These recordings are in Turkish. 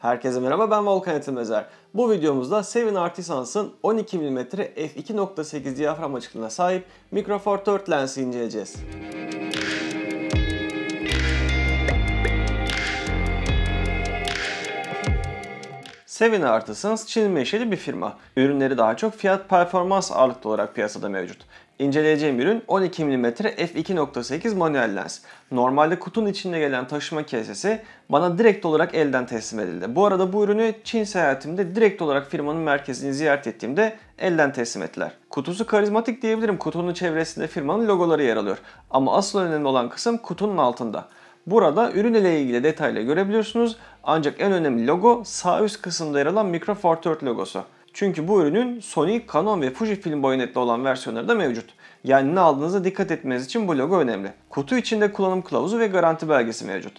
Herkese merhaba ben Volkan Etilmezer. Bu videomuzda Seven Artisans'ın 12 mm f2.8 diyafram açıklığına sahip Micro Four Third lensi inceleyeceğiz. Seven Artisans Çin menşeli bir firma. Ürünleri daha çok fiyat performans ağırlıklı olarak piyasada mevcut. İnceleyeceğim ürün 12 mm f2.8 manuel lens. Normalde kutunun içinde gelen taşıma kesesi bana direkt olarak elden teslim edildi. Bu arada bu ürünü Çin seyahatimde direkt olarak firmanın merkezini ziyaret ettiğimde elden teslim ettiler. Kutusu karizmatik diyebilirim. Kutunun çevresinde firmanın logoları yer alıyor. Ama asıl önemli olan kısım kutunun altında. Burada ürün ile ilgili detaylı görebiliyorsunuz. Ancak en önemli logo sağ üst kısımda yer alan Micro Four Third logosu. Çünkü bu ürünün Sony, Canon ve Fujifilm boyunetli olan versiyonları da mevcut. Yani ne aldığınıza dikkat etmeniz için bu logo önemli. Kutu içinde kullanım kılavuzu ve garanti belgesi mevcut.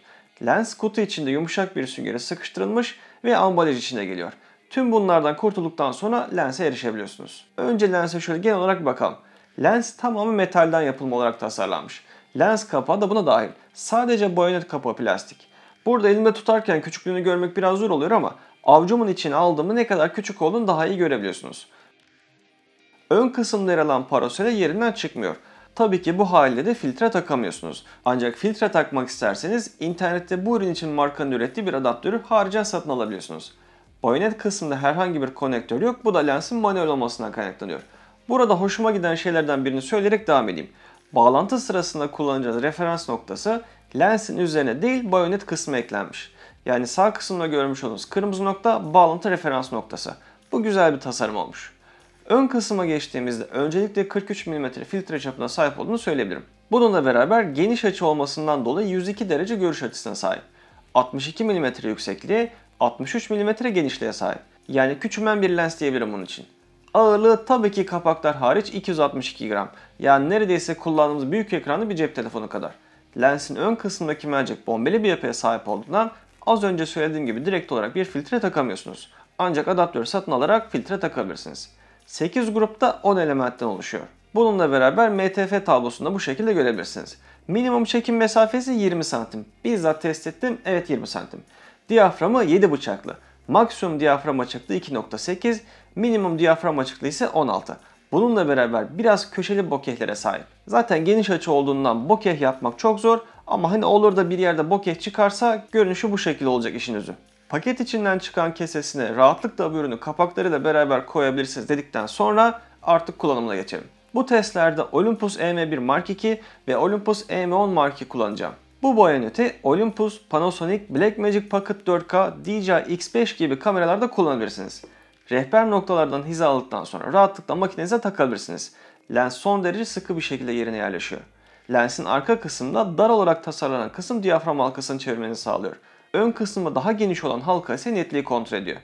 Lens kutu içinde yumuşak bir süngere sıkıştırılmış ve ambalaj içinde geliyor. Tüm bunlardan kurtulduktan sonra lense erişebiliyorsunuz. Önce lense şöyle genel olarak bakalım. Lens tamamı metalden yapılma olarak tasarlanmış. Lens kapağı da buna dahil. Sadece boynet kapağı plastik. Burada elimde tutarken küçüklüğünü görmek biraz zor oluyor ama avcumun için aldığımı ne kadar küçük olduğunu daha iyi görebiliyorsunuz. Ön kısımda yer alan parasöle yerinden çıkmıyor. Tabii ki bu halde de filtre takamıyorsunuz. Ancak filtre takmak isterseniz internette bu ürün için markanın ürettiği bir adaptörü haricen satın alabiliyorsunuz. Bayonet kısmında herhangi bir konektör yok. Bu da lensin manuel olmasından kaynaklanıyor. Burada hoşuma giden şeylerden birini söyleyerek devam edeyim. Bağlantı sırasında kullanacağınız referans noktası lensin üzerine değil bayonet kısmı eklenmiş. Yani sağ kısımda görmüş olduğunuz kırmızı nokta bağlantı referans noktası. Bu güzel bir tasarım olmuş. Ön kısma geçtiğimizde öncelikle 43 mm filtre çapına sahip olduğunu söyleyebilirim. Bununla beraber geniş açı olmasından dolayı 102 derece görüş açısına sahip. 62 mm yüksekliğe, 63 mm genişliğe sahip. Yani küçümen bir lens diyebilirim bunun için. Ağırlığı tabii ki kapaklar hariç 262 gram. Yani neredeyse kullandığımız büyük ekranlı bir cep telefonu kadar. Lensin ön kısmındaki mercek bombeli bir yapıya sahip olduğundan Az önce söylediğim gibi direkt olarak bir filtre takamıyorsunuz. Ancak adaptörü satın alarak filtre takabilirsiniz. 8 grupta 10 elementten oluşuyor. Bununla beraber MTF tablosunda bu şekilde görebilirsiniz. Minimum çekim mesafesi 20 santim. Bizzat test ettim. Evet 20 santim. Diyaframı 7 bıçaklı. Maksimum diyafram açıklığı 2.8, minimum diyafram açıklığı ise 16. Bununla beraber biraz köşeli bokehlere sahip. Zaten geniş açı olduğundan bokeh yapmak çok zor ama hani olur da bir yerde bokeh çıkarsa görünüşü bu şekilde olacak işin özü. Paket içinden çıkan kesesine rahatlıkla bu ürünü da beraber koyabilirsiniz dedikten sonra artık kullanımına geçelim. Bu testlerde Olympus EM1 Mark II ve Olympus EM10 Mark II kullanacağım. Bu bayaneti Olympus, Panasonic, Blackmagic Pocket 4K, DJI X5 gibi kameralarda kullanabilirsiniz. Rehber noktalardan hiza aldıktan sonra rahatlıkla makinenize takabilirsiniz. Lens son derece sıkı bir şekilde yerine yerleşiyor. Lensin arka kısmında dar olarak tasarlanan kısım diyafram halkasını çevirmenizi sağlıyor. Ön kısmı daha geniş olan halka ise netliği kontrol ediyor.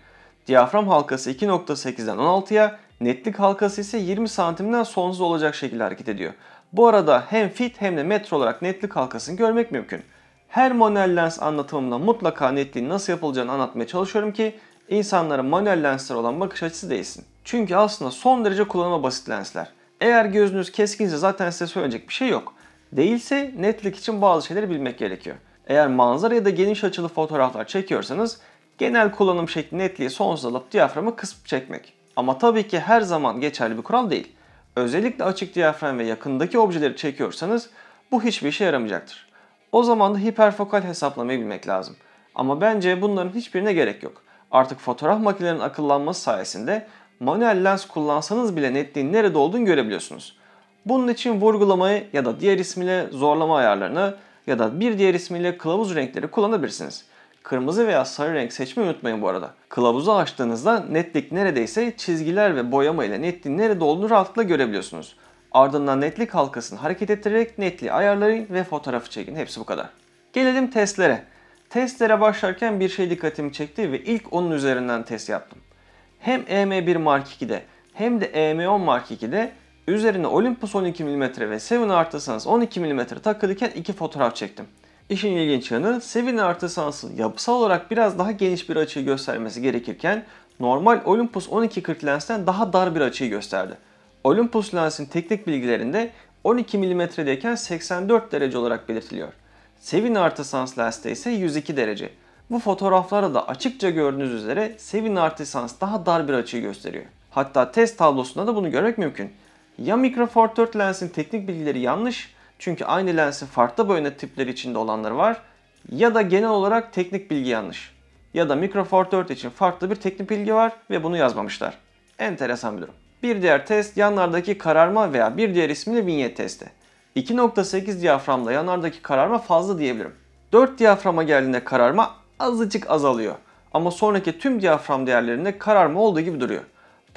Diyafram halkası 2.8'den 16'ya, netlik halkası ise 20 santimden sonsuz olacak şekilde hareket ediyor. Bu arada hem fit hem de metro olarak netlik halkasını görmek mümkün. Her manuel lens anlatımımda mutlaka netliğin nasıl yapılacağını anlatmaya çalışıyorum ki insanlara manuel lensler olan bakış açısı değilsin. Çünkü aslında son derece kullanıma basit lensler. Eğer gözünüz keskinse zaten size söyleyecek bir şey yok. Değilse netlik için bazı şeyleri bilmek gerekiyor. Eğer manzara ya da geniş açılı fotoğraflar çekiyorsanız genel kullanım şekli netliği sonsuz alıp diyaframı kısıp çekmek. Ama tabii ki her zaman geçerli bir kural değil. Özellikle açık diyafram ve yakındaki objeleri çekiyorsanız bu hiçbir işe yaramayacaktır. O zaman da hiperfokal hesaplamayı bilmek lazım. Ama bence bunların hiçbirine gerek yok. Artık fotoğraf makinelerinin akıllanması sayesinde manuel lens kullansanız bile netliğin nerede olduğunu görebiliyorsunuz. Bunun için vurgulamayı ya da diğer ismiyle zorlama ayarlarını ya da bir diğer ismiyle kılavuz renkleri kullanabilirsiniz. Kırmızı veya sarı renk seçmeyi unutmayın bu arada. Kılavuzu açtığınızda netlik neredeyse çizgiler ve boyama ile netliğin nerede olduğunu rahatlıkla görebiliyorsunuz. Ardından netlik halkasını hareket ettirerek netliği ayarlayın ve fotoğrafı çekin. Hepsi bu kadar. Gelelim testlere. Testlere başlarken bir şey dikkatimi çekti ve ilk onun üzerinden test yaptım. Hem EM1 Mark II'de hem de EM10 Mark II'de Üzerine Olympus 12 mm ve 7 Artisans 12 mm takılıyken iki fotoğraf çektim. İşin ilginç yanı 7 Artisans'ın yapısal olarak biraz daha geniş bir açıyı göstermesi gerekirken normal Olympus 12-40 lensten daha dar bir açıyı gösterdi. Olympus lensin teknik bilgilerinde 12 mm'deyken 84 derece olarak belirtiliyor. Sevin Artisans sans lenste ise 102 derece. Bu fotoğraflarda da açıkça gördüğünüz üzere Sevin Artisans daha dar bir açıyı gösteriyor. Hatta test tablosunda da bunu görmek mümkün. Ya Micro Four Third lensin teknik bilgileri yanlış çünkü aynı lensin farklı boyuna tipleri içinde olanları var ya da genel olarak teknik bilgi yanlış. Ya da Micro Four Third için farklı bir teknik bilgi var ve bunu yazmamışlar. Enteresan bir durum. Bir diğer test yanlardaki kararma veya bir diğer ismiyle vinyet testi. 2.8 diyaframda yanardaki kararma fazla diyebilirim. 4 diyaframa geldiğinde kararma azıcık azalıyor. Ama sonraki tüm diyafram değerlerinde kararma olduğu gibi duruyor.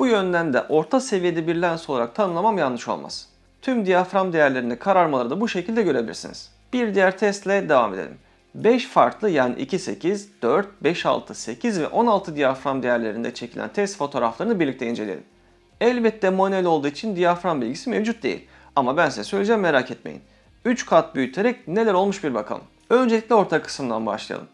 Bu yönden de orta seviyede bir lens olarak tanımlamam yanlış olmaz. Tüm diyafram değerlerinde kararmaları da bu şekilde görebilirsiniz. Bir diğer testle devam edelim. 5 farklı yani 2, 8, 4, 5, 6, 8 ve 16 diyafram değerlerinde çekilen test fotoğraflarını birlikte inceleyelim. Elbette manuel olduğu için diyafram bilgisi mevcut değil. Ama ben size söyleyeceğim merak etmeyin. 3 kat büyüterek neler olmuş bir bakalım. Öncelikle orta kısımdan başlayalım.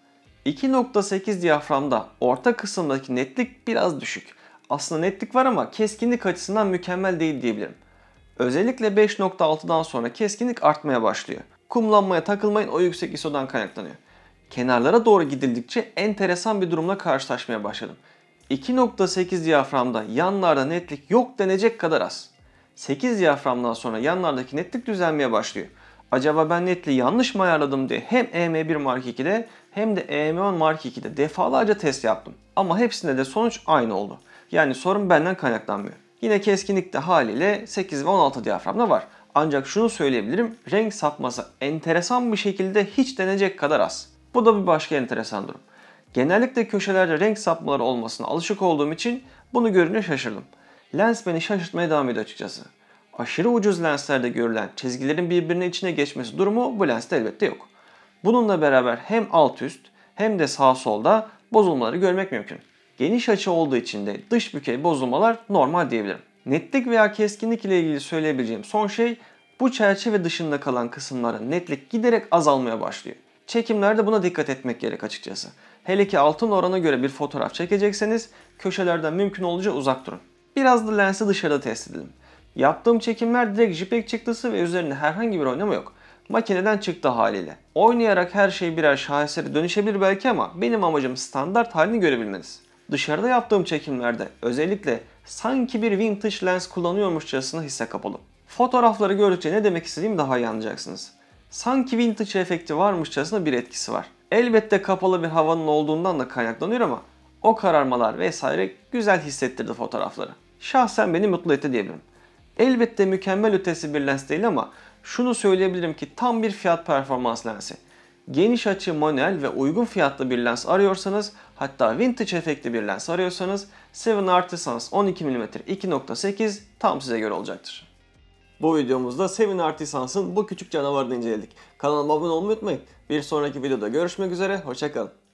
2.8 diyaframda orta kısımdaki netlik biraz düşük aslında netlik var ama keskinlik açısından mükemmel değil diyebilirim. Özellikle 5.6'dan sonra keskinlik artmaya başlıyor. Kumlanmaya takılmayın o yüksek ISO'dan kaynaklanıyor. Kenarlara doğru gidildikçe enteresan bir durumla karşılaşmaya başladım. 2.8 diyaframda yanlarda netlik yok denecek kadar az. 8 diyaframdan sonra yanlardaki netlik düzelmeye başlıyor. Acaba ben netliği yanlış mı ayarladım diye hem EM1 Mark II'de hem de EM10 Mark II'de defalarca test yaptım. Ama hepsinde de sonuç aynı oldu. Yani sorun benden kaynaklanmıyor. Yine keskinlikte haliyle 8 ve 16 diyaframda var. Ancak şunu söyleyebilirim, renk sapması enteresan bir şekilde hiç denecek kadar az. Bu da bir başka enteresan durum. Genellikle köşelerde renk sapmaları olmasına alışık olduğum için bunu görünce şaşırdım. Lens beni şaşırtmaya devam ediyor açıkçası. Aşırı ucuz lenslerde görülen çizgilerin birbirine içine geçmesi durumu bu lenste elbette yok. Bununla beraber hem alt üst hem de sağ solda bozulmaları görmek mümkün. Geniş açı olduğu için de dış bükey bozulmalar normal diyebilirim. Netlik veya keskinlik ile ilgili söyleyebileceğim son şey bu çerçeve dışında kalan kısımların netlik giderek azalmaya başlıyor. Çekimlerde buna dikkat etmek gerek açıkçası. Hele ki altın orana göre bir fotoğraf çekecekseniz köşelerden mümkün olunca uzak durun. Biraz da lensi dışarıda test edelim. Yaptığım çekimler direkt JPEG çıktısı ve üzerinde herhangi bir oynama yok. Makineden çıktı haliyle. Oynayarak her şey birer şaheseri dönüşebilir belki ama benim amacım standart halini görebilmeniz. Dışarıda yaptığım çekimlerde özellikle sanki bir vintage lens kullanıyormuşçasına hisse kapalı. Fotoğrafları gördükçe ne demek istediğimi daha iyi anlayacaksınız. Sanki vintage efekti varmışçasına bir etkisi var. Elbette kapalı bir havanın olduğundan da kaynaklanıyor ama o kararmalar vesaire güzel hissettirdi fotoğrafları. Şahsen beni mutlu etti diyebilirim. Elbette mükemmel ötesi bir lens değil ama şunu söyleyebilirim ki tam bir fiyat performans lensi geniş açı manuel ve uygun fiyatlı bir lens arıyorsanız hatta vintage efektli bir lens arıyorsanız 7 Artisans 12 mm 2.8 tam size göre olacaktır. Bu videomuzda Sevin Artisans'ın bu küçük canavarını inceledik. Kanalıma abone olmayı unutmayın. Bir sonraki videoda görüşmek üzere, hoşçakalın.